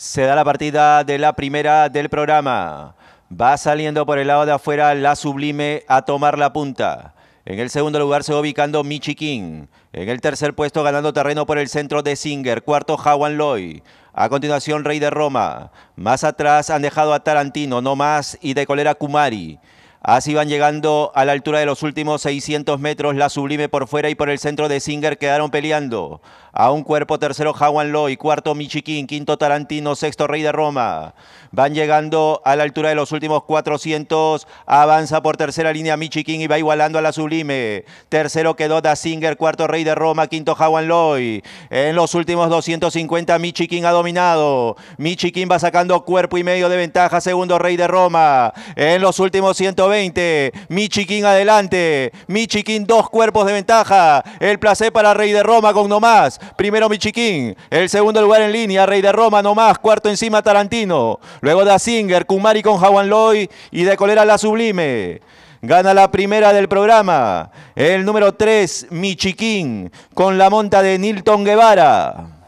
Se da la partida de la primera del programa. Va saliendo por el lado de afuera la sublime a tomar la punta. En el segundo lugar se va ubicando Michi King. En el tercer puesto ganando terreno por el centro de Singer. Cuarto Hawan Loy. A continuación Rey de Roma. Más atrás han dejado a Tarantino, no más, y de colera Kumari. Así van llegando a la altura de los últimos 600 metros. La sublime por fuera y por el centro de Singer quedaron peleando. A un cuerpo tercero Hawan Loy, cuarto Michiquín, quinto Tarantino, sexto Rey de Roma. Van llegando a la altura de los últimos 400. Avanza por tercera línea Michiquín y va igualando a la sublime. Tercero quedó Da Singer, cuarto Rey de Roma, quinto Hawan Loy. En los últimos 250 Michiquín ha dominado. Michiquín va sacando cuerpo y medio de ventaja, segundo Rey de Roma. En los últimos 120 20. Michiquín adelante. Michiquín dos cuerpos de ventaja. El placer para Rey de Roma con nomás. Primero Michiquín. El segundo lugar en línea. Rey de Roma nomás. Cuarto encima Tarantino. Luego da Singer. Kumari con Jawan Loy. Y de Colera la sublime gana la primera del programa. El número 3, Michiquín, con la monta de Nilton Guevara.